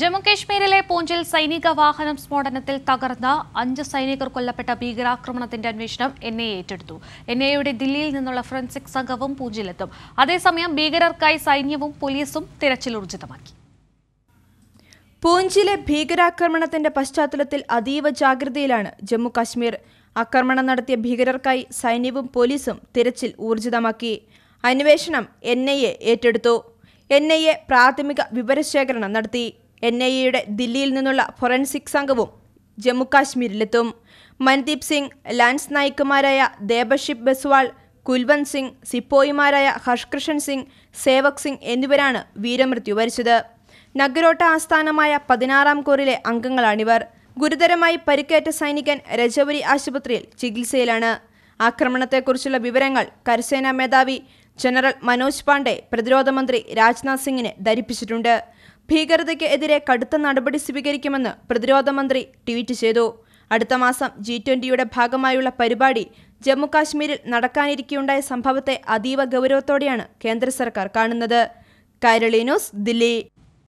ജമ്മുകാശ്മീരിലെ പൂഞ്ചിൽ സൈനിക വാഹനം സ്ഫോടനത്തിൽ തകർന്ന അഞ്ച് സൈനികർ കൊല്ലപ്പെട്ട ഭീകരാക്രമണത്തിന്റെ അന്വേഷണം എൻ ഐ ഏറ്റെടുത്തു എൻ ഐയുടെ ദില്ലിയിൽ നിന്നുള്ള ഫോറൻസിക് സംഘവും പൂഞ്ചിലെത്തും അതേസമയം ഭീകരർക്കായി സൈന്യവും പോലീസും തിരച്ചിൽ ഊർജിതമാക്കി പൂഞ്ചിലെ ഭീകരാക്രമണത്തിന്റെ പശ്ചാത്തലത്തിൽ അതീവ ജാഗ്രതയിലാണ് ജമ്മു കാശ്മീർ ആക്രമണം നടത്തിയ ഭീകരർക്കായി സൈന്യവും പോലീസും തിരച്ചിൽ ഊർജിതമാക്കി അന്വേഷണം എൻ ഐ എ ഏറ്റെടുത്തു എൻ ഐ എ പ്രാഥമിക വിവരശേഖരണം നടത്തി എൻ ഐ എയുടെ ദില്ലിയിൽ നിന്നുള്ള ഫൊറൻസിക് സംഘവും ജമ്മുകാശ്മീരിലെത്തും മൻദീപ് സിംഗ് ലാൻസ് നായിക്കുമാരായ ദേബഷിപ് ബസ്വാൾ കുൽവന്ത് സിംഗ് സിപ്പോയിമാരായ ഹർഷ്കൃഷൻ സിംഗ് സേവക് സിംഗ് എന്നിവരാണ് വീരമൃത്യു വരിച്ചത് നഗരോട്ട ആസ്ഥാനമായ പതിനാറാം കോറിലെ അംഗങ്ങളാണിവർ ഗുരുതരമായി പരിക്കേറ്റ സൈനികൻ രജപുരി ആശുപത്രിയിൽ ചികിത്സയിലാണ് ആക്രമണത്തെക്കുറിച്ചുള്ള വിവരങ്ങൾ കരസേനാ മേധാവി ജനറൽ മനോജ് പാണ്ഡെ പ്രതിരോധ മന്ത്രി രാജ്നാഥ് സിംഗിനെ ധരിപ്പിച്ചിട്ടുണ്ട് ഭീകരതയ്ക്ക് എതിരെ കടുത്ത നടപടി സ്വീകരിക്കുമെന്ന് പ്രതിരോധ മന്ത്രി ട്വീറ്റ് ചെയ്തു അടുത്ത മാസം ജി ട്വന്റിയുടെ ഭാഗമായുള്ള പരിപാടി ജമ്മുകാശ്മീരിൽ നടക്കാനിരിക്കെയുണ്ടായ സംഭവത്തെ അതീവ ഗൗരവത്തോടെയാണ് കേന്ദ്ര സർക്കാർ കാണുന്നത് കൈരളി ന്യൂസ് ദില്ലി